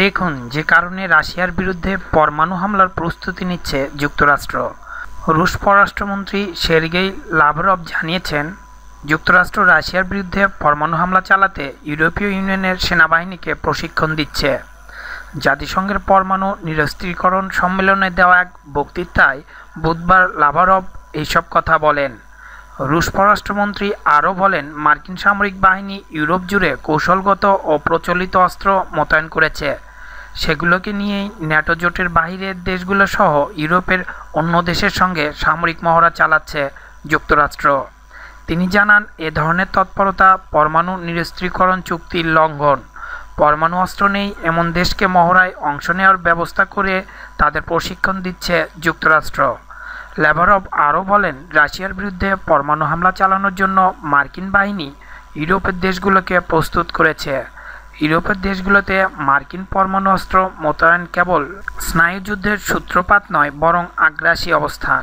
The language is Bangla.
দেখুন যে কারণে রাশিয়ার বিরুদ্ধে পরমাণু হামলার প্রস্তুতি নিচ্ছে যুক্তরাষ্ট্র রুশ পররাষ্ট্রমন্ত্রী সেরগেই লাভরভ জানিয়েছেন যুক্তরাষ্ট্র রাশিয়ার বিরুদ্ধে পরমাণু হামলা চালাতে ইউরোপীয় ইউনিয়নের সেনাবাহিনীকে প্রশিক্ষণ দিচ্ছে জাতিসংঘের পরমাণু নিরস্ত্রীকরণ সম্মেলনে দেওয়া এক বক্তৃতায় বুধবার লাভারভ এইসব কথা বলেন রুশ পররাষ্ট্রমন্ত্রী আরও বলেন মার্কিন সামরিক বাহিনী ইউরোপ জুড়ে কৌশলগত ও প্রচলিত অস্ত্র মোতায়েন করেছে সেগুলোকে নিয়েই ন্যাটো জোটের বাহিরের দেশগুলো সহ ইউরোপের অন্য দেশের সঙ্গে সামরিক মহড়া চালাচ্ছে যুক্তরাষ্ট্র তিনি জানান এ ধরনের তৎপরতা পরমাণু নিরস্ত্রীকরণ চুক্তির লঙ্ঘন পরমাণু অস্ত্র নেই এমন দেশকে মহড়ায় অংশ নেওয়ার ব্যবস্থা করে তাদের প্রশিক্ষণ দিচ্ছে যুক্তরাষ্ট্র লেভারভ আরও বলেন রাশিয়ার বিরুদ্ধে পরমাণু হামলা চালানোর জন্য মার্কিন বাহিনী ইউরোপের দেশগুলোকে প্রস্তুত করেছে ইউরোপের দেশগুলোতে মার্কিন পরমাণু অস্ত্র মোতায়েন কেবল স্নায়ুযুদ্ধের সূত্রপাত নয় বরং আগ্রাসী অবস্থান